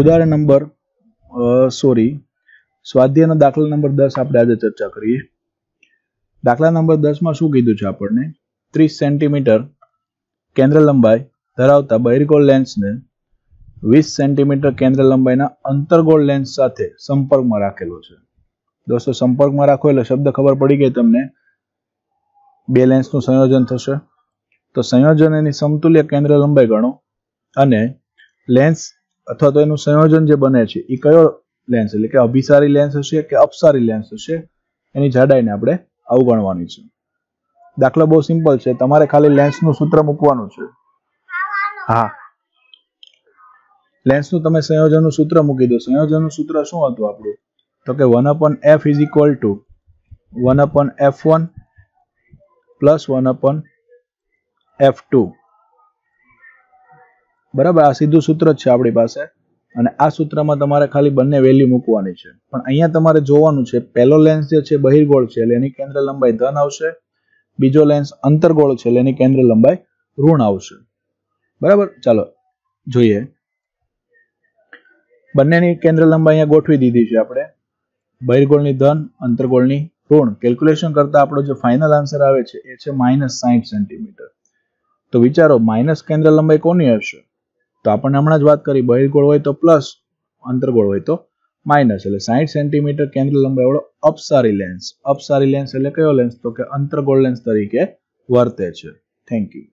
ઉદાહરણ number sorry સ્વાધ્યાયના દાખલા number દસ આપણે આજે ચર્ચા કરીએ દાખલા નંબર દસમાં શું કીધું છે આપણને ત્રીસ સેન્ટીમીટર કેન્દ્ર લંબાઈ ધરાવતા બહિર્ગોળ લેન્સને વીસ સેન્ટીમીટર કેન્દ્ર લંબાઈના અંતરગોળ લેન્સ સાથે સંપર્કમાં રાખેલો છે દોસ્તો સંપર્કમાં રાખો એટલે શબ્દ ખબર પડી ગઈ તમને બે લેન્સનું સંયોજન થશે તો સંયોજન એની સમતુલ્ય કેન્દ્ર લંબાઈ ગણો અને લેન્સ અથવા તો એનું સંયોજન જે બને છે એ કયો લેન્સ એટલે કે અભિસારી લેન્સ હશે કે અપસારી લેન્સ હશે એની જાડાઈને આપણે અવગણવાની છે દાખલો બહુ સિમ્પલ છે તમારે ખાલી લેન્સનું સૂત્ર મૂકવાનું છે હા લેન્સનું તમે સંયોજનનું સૂત્ર મૂકી દો સંયોજનનું સૂત્ર શું હતું આપણું તો કે one upon F is equal to one upon F one plus one upon F two બરાબર આ સીધું સૂત્ર જ છે આપણી પાસે અને આ સૂત્રમાં તમારે ખાલી બંને વેલ્યુ મૂકવાની છે પણ અહીંયા તમારે જોવાનું છે પહેલો લેન્સ જે છે બહિર્ગોળ છે એની કેન્દ્ર લંબાઈ ધન આવશે બીજો લેન્સ અંતરગોળ છે એટલે એની કેન્દ્ર લંબાઈ ઋણ આવશે બરાબર ચાલો જોઈએ બંનેની કેન્દ્ર લંબાઈ અહીંયા ગોઠવી દીધી છે આપણે બહિર્ગોળની ધન અંતરગોળની ઋણ કેલ્ક્યુલેશન કરતા આપણો જે ફાઇનલ આન્સર આવે છે એ છે માઇનસ સાહીઠ સેન્ટીમીટર તો વિચારો માઇનસ કેન્દ્ર લંબાઈ કોની હશે તો આપણને હમણાં જ વાત કરી બહિર્ગોળ હોય તો પ્લસ અંતર્ગોળ હોય તો માઇનસ એટલે સાહીઠ સેન્ટીમીટર કેન્દ્ર લંબાઈ વાળો અપસારી લેન્સ અપસારી લેન્સ એટલે કયો લેન્સ તો કે અંતર્ગોળ લેન્સ તરીકે વર્તે છે થેન્ક યુ